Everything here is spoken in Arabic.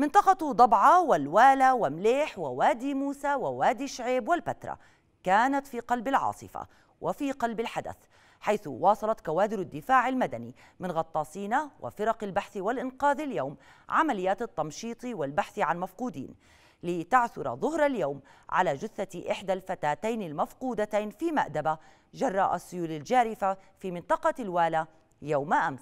منطقة ضبعة والوالة ومليح ووادي موسى ووادي شعيب والبترة كانت في قلب العاصفة وفي قلب الحدث حيث واصلت كوادر الدفاع المدني من غطاسين وفرق البحث والإنقاذ اليوم عمليات التمشيط والبحث عن مفقودين لتعثر ظهر اليوم على جثة إحدى الفتاتين المفقودتين في مأدبة جراء السيول الجارفة في منطقة الوالة يوم أمس